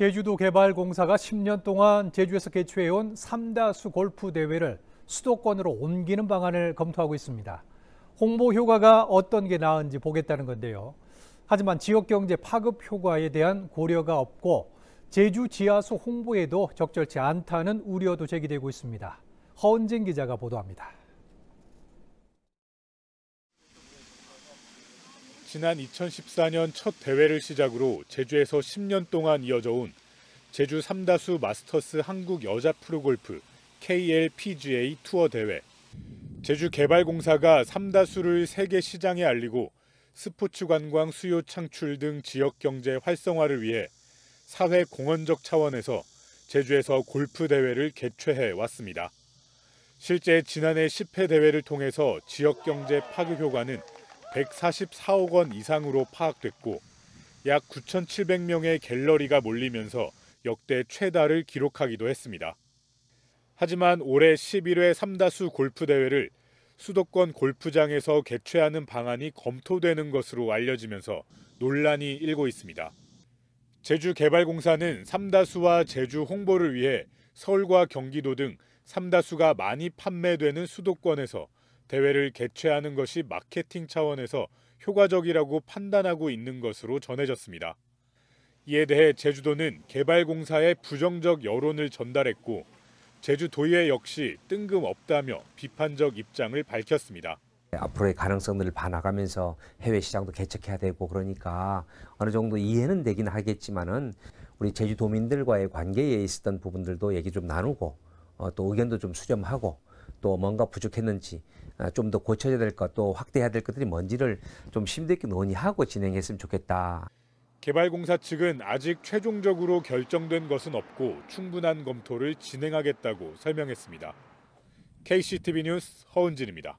제주도개발공사가 10년 동안 제주에서 개최해온 삼다수 골프 대회를 수도권으로 옮기는 방안을 검토하고 있습니다. 홍보 효과가 어떤 게 나은지 보겠다는 건데요. 하지만 지역 경제 파급 효과에 대한 고려가 없고 제주 지하수 홍보에도 적절치 않다는 우려도 제기되고 있습니다. 허은진 기자가 보도합니다. 지난 2014년 첫 대회를 시작으로 제주에서 10년 동안 이어져 온 제주 삼다수 마스터스 한국 여자 프로골프 KLPGA 투어 대회. 제주개발공사가 삼다수를 세계 시장에 알리고 스포츠 관광 수요 창출 등 지역 경제 활성화를 위해 사회 공헌적 차원에서 제주에서 골프 대회를 개최해 왔습니다. 실제 지난해 10회 대회를 통해서 지역 경제 파급 효과는 144억 원 이상으로 파악됐고 약 9,700명의 갤러리가 몰리면서 역대 최다를 기록하기도 했습니다. 하지만 올해 11회 삼다수 골프 대회를 수도권 골프장에서 개최하는 방안이 검토되는 것으로 알려지면서 논란이 일고 있습니다. 제주개발공사는 삼다수와 제주 홍보를 위해 서울과 경기도 등 삼다수가 많이 판매되는 수도권에서 대회를 개최하는 것이 마케팅 차원에서 효과적이라고 판단하고 있는 것으로 전해졌습니다. 이에 대해 제주도는 개발공사의 부정적 여론을 전달했고 제주도의회 역시 뜬금없다며 비판적 입장을 밝혔습니다. 네, 앞으로의 가능성들을 봐나가면서 해외 시장도 개척해야 되고 그러니까 어느 정도 이해는 되긴 하겠지만은 우리 제주도민들과의 관계에 있었던 부분들도 얘기 좀 나누고 어, 또 의견도 좀 수렴하고 또 뭔가 부족했는지 아, 좀더 고쳐야 될 것, 또 확대해야 될 것들이 뭔지를 좀 심도 있게 논의하고 진행했으면 좋겠다. 개발공사 측은 아직 최종적으로 결정된 것은 없고 충분한 검토를 진행하겠다고 설명했습니다. KCTV 뉴스 허은진입니다.